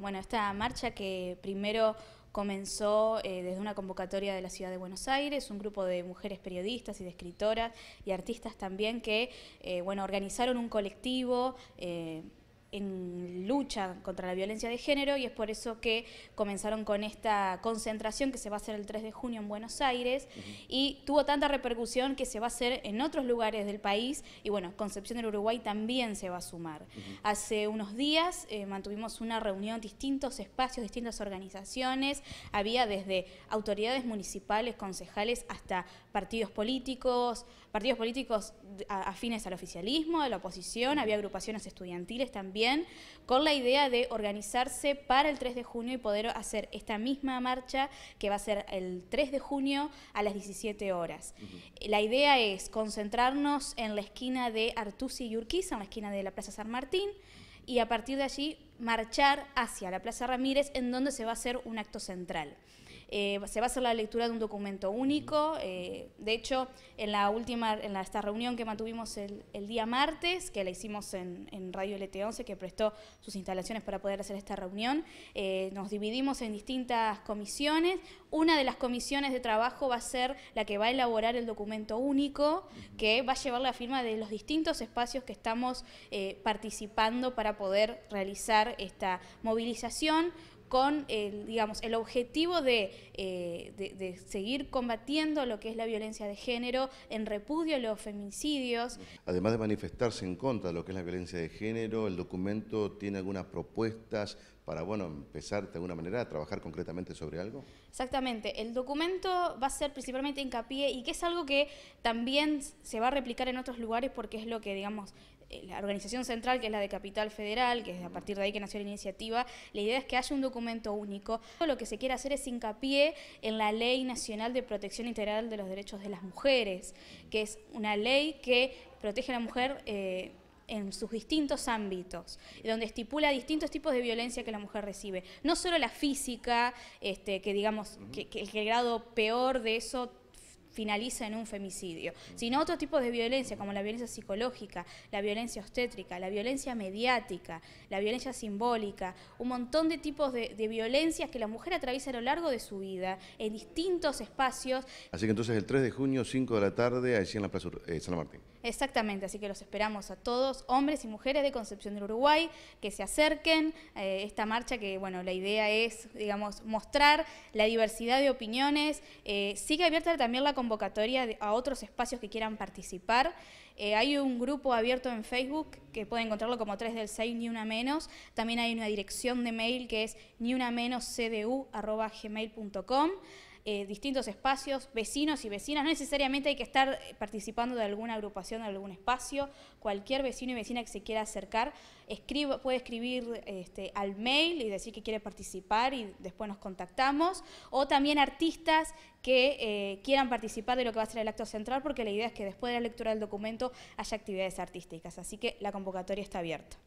Bueno, esta marcha que primero comenzó eh, desde una convocatoria de la ciudad de Buenos Aires, un grupo de mujeres periodistas y de escritoras y artistas también que eh, bueno, organizaron un colectivo eh, en contra la violencia de género y es por eso que comenzaron con esta concentración que se va a hacer el 3 de junio en Buenos Aires y tuvo tanta repercusión que se va a hacer en otros lugares del país y bueno, Concepción del Uruguay también se va a sumar. Hace unos días eh, mantuvimos una reunión, distintos espacios, distintas organizaciones, había desde autoridades municipales, concejales, hasta partidos políticos, partidos políticos afines al oficialismo, de la oposición, había agrupaciones estudiantiles también, con la la idea de organizarse para el 3 de junio y poder hacer esta misma marcha que va a ser el 3 de junio a las 17 horas. La idea es concentrarnos en la esquina de Artusi y Urquiza, en la esquina de la Plaza San Martín, y a partir de allí marchar hacia la Plaza Ramírez, en donde se va a hacer un acto central. Eh, se va a hacer la lectura de un documento único. Eh, de hecho, en la última, en esta reunión que mantuvimos el, día martes, que la hicimos en, Radio LT11, que prestó sus instalaciones para poder hacer esta reunión, eh, nos dividimos en distintas comisiones. Una de las comisiones de trabajo va a ser la que va a elaborar el documento único, que va a llevar la firma de los distintos espacios que estamos participando para poder realizar esta movilización con el, digamos, el objetivo eh, de, de, seguir combatiendo lo que es la violencia de género, en repudio a los feminicidios. Además de manifestarse en contra de lo que es la violencia de género, el documento tiene algunas propuestas para bueno, empezar de alguna manera a trabajar concretamente sobre algo? Exactamente, el documento va a ser principalmente hincapié y que es algo que también se va a replicar en otros lugares porque es lo que, digamos, eh, la organización central, que es la de Capital Federal, que es a partir de ahí que nació la iniciativa, la idea es que haya un documento único. Lo que se quiere hacer es hincapié en la Ley Nacional de Protección Integral de los Derechos de las Mujeres, que es una ley que protege a la mujer. Eh, en sus distintos ámbitos, donde estipula distintos tipos de violencia que la mujer recibe. No solo la física, este, que digamos, que, el grado peor de eso finaliza en un femicidio, sino otros tipos de violencia, como la violencia psicológica, la violencia obstétrica, la violencia mediática, la violencia simbólica, un montón de tipos de, violencias que la mujer atraviesa a lo largo de su vida, en distintos espacios. Así que entonces el 3 de junio, 5 de la tarde, allí en la Plaza eh, San Martín. Exactamente, así que los esperamos a todos, hombres y mujeres de Concepción del Uruguay, que se acerquen a eh, esta marcha que, bueno, la idea es, digamos, mostrar la diversidad de opiniones. Eh, sigue abierta también la convocatoria a otros espacios que quieran participar. Eh, hay un grupo abierto en Facebook que pueden encontrarlo como 3 del 6, ni una menos. También hay una dirección de mail que es ni una menos cdu.gmail.com. Eh, distintos espacios, vecinos y vecinas. No necesariamente hay que estar participando de alguna agrupación, de algún espacio. Cualquier vecino y vecina que se quiera acercar puede escribir este, al mail y decir que quiere participar y después nos contactamos. O también artistas que eh, quieran participar de lo que va a ser el acto central, porque la idea es que después de la lectura del documento haya actividades artísticas. Así que la convocatoria está abierta.